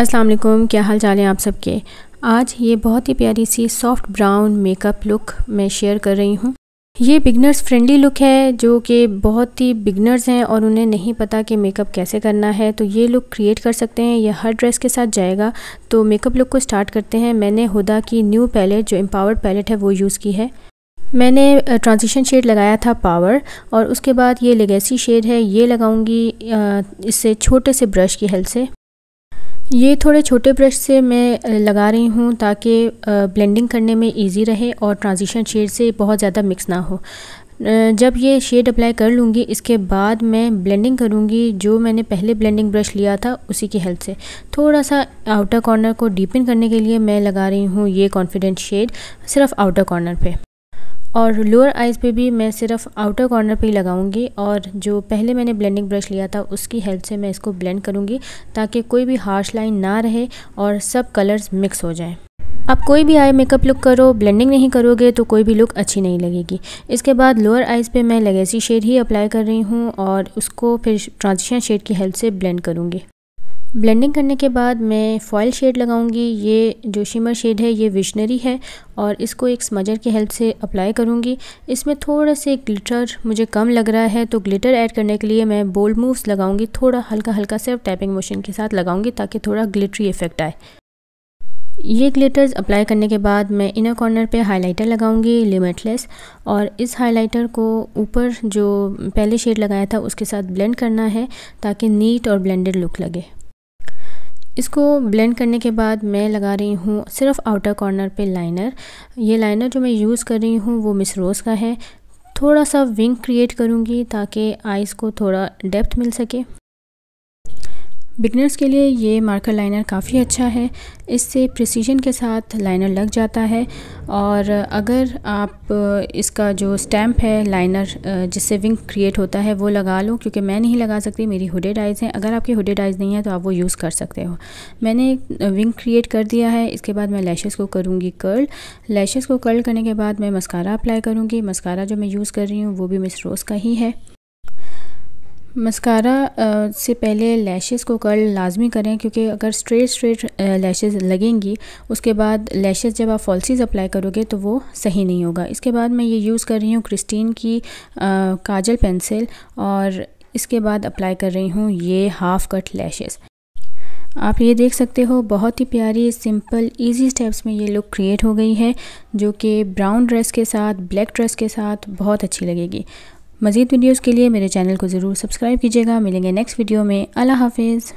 अस्सलाम वालेकुम क्या हाल चाल हैं आप सबके आज ये बहुत ही प्यारी सी सॉफ्ट ब्राउन मेकअप लुक मैं शेयर कर रही हूँ ये बिगनर्स फ्रेंडली लुक है जो कि बहुत ही बिगनर्स हैं और उन्हें नहीं पता कि मेकअप कैसे करना है तो ये लुक क्रिएट कर सकते हैं ये हर ड्रेस के साथ जाएगा तो मेकअप लुक को स्टार्ट करते हैं मैंने हुदा की न्यू पैलेट जो एम्पावर्ड पैलेट है वो यूज़ की है मैंने ट्रांजिशन शेड लगाया था पावर और उसके बाद ये लेगेसी शेड है ये लगाऊंगी इससे छोटे से ब्रश की हेल्प से ये थोड़े छोटे ब्रश से मैं लगा रही हूँ ताकि ब्लेंडिंग करने में इजी रहे और ट्रांजिशन शेड से बहुत ज़्यादा मिक्स ना हो जब ये शेड अप्लाई कर लूँगी इसके बाद मैं ब्लेंडिंग करूँगी जो मैंने पहले ब्लेंडिंग ब्रश लिया था उसी की हेल्प से थोड़ा सा आउटर कॉर्नर को डीपन करने के लिए मैं लगा रही हूँ ये कॉन्फिडेंट शेड सिर्फ आउटर कॉर्नर पर और लोअर आइज़ पे भी मैं सिर्फ आउटर कॉर्नर पे ही लगाऊंगी और जो पहले मैंने ब्लेंडिंग ब्रश लिया था उसकी हेल्प से मैं इसको ब्लेंड करूंगी ताकि कोई भी हार्श लाइन ना रहे और सब कलर्स मिक्स हो जाएं आप कोई भी आई मेकअप लुक करो ब्लेंडिंग नहीं करोगे तो कोई भी लुक अच्छी नहीं लगेगी इसके बाद लोअर आइज़ पर मैं लगेसी शेड ही अप्लाई कर रही हूँ और उसको फिर ट्रांजिशन शेड की हेल्प से ब्लेंड करूँगी ब्लेंडिंग करने के बाद मैं फॉयल शेड लगाऊंगी ये जो शिमर शेड है ये विशनरी है और इसको एक स्मजर की हेल्प से अप्लाई करूंगी इसमें थोड़ा से ग्लिटर मुझे कम लग रहा है तो ग्लिटर ऐड करने के लिए मैं बोल्ड मूव्स लगाऊंगी थोड़ा हल्का हल्का सिर्फ टैपिंग मशीन के साथ लगाऊंगी ताकि थोड़ा ग्लिटरी इफेक्ट आए ये ग्लिटर्स अप्लाई करने के बाद मैं इनर कॉर्नर पे हाइलाइटर लगाऊंगी लिमिटलेस और इस हाइलाइटर को ऊपर जो पहले शेड लगाया था उसके साथ ब्लेंड करना है ताकि नीट और ब्लेंडेड लुक लगे इसको ब्लेंड करने के बाद मैं लगा रही हूँ सिर्फ आउटर कॉर्नर पे लाइनर ये लाइनर जो मैं यूज़ कर रही हूँ वो मिस रोज़ का है थोड़ा सा विंग क्रिएट करूँगी ताकि आइज़ को थोड़ा डेप्थ मिल सके बिगनर्स के लिए ये मार्कर लाइनर काफ़ी अच्छा है इससे प्रिसीजन के साथ लाइनर लग जाता है और अगर आप इसका जो स्टैम्प है लाइनर जिससे विंग क्रिएट होता है वो लगा लो क्योंकि मैं नहीं लगा सकती मेरी हुडेड आइज़ हैं अगर आपके हुडेड आइज़ नहीं है तो आप वो यूज़ कर सकते हो मैंने एक विंग क्रिएट कर दिया है इसके बाद मैं लैशेज़ को करूँगी कर्ल लैशेज़ को कर्ल करने के बाद मैं मस्कारा अप्लाई करूँगी मस्कारा जो मैं यूज़ कर रही हूँ वो भी मिस रोज़ का ही है मस्कारा से पहले लैशेस को कर्ल लाजमी करें क्योंकि अगर स्ट्रेट स्ट्रेट लैशेस लगेंगी उसके बाद लैशेस जब आप फॉल्सीज अप्लाई करोगे तो वो सही नहीं होगा इसके बाद मैं ये यूज़ कर रही हूँ क्रिस्टीन की काजल पेंसिल और इसके बाद अप्लाई कर रही हूँ ये हाफ़ कट लैशेस आप ये देख सकते हो बहुत ही प्यारी सिंपल इजी स्टेप्स में ये लुक क्रिएट हो गई है जो कि ब्राउन ड्रेस के साथ ब्लैक ड्रेस के साथ बहुत अच्छी लगेगी मज़ीद वीडियोज़ के लिए मेरे चैनल को ज़रूर सब्सक्राइब कीजिएगा मिलेंगे नेक्स्ट वीडियो में अल्लाह हाफिज़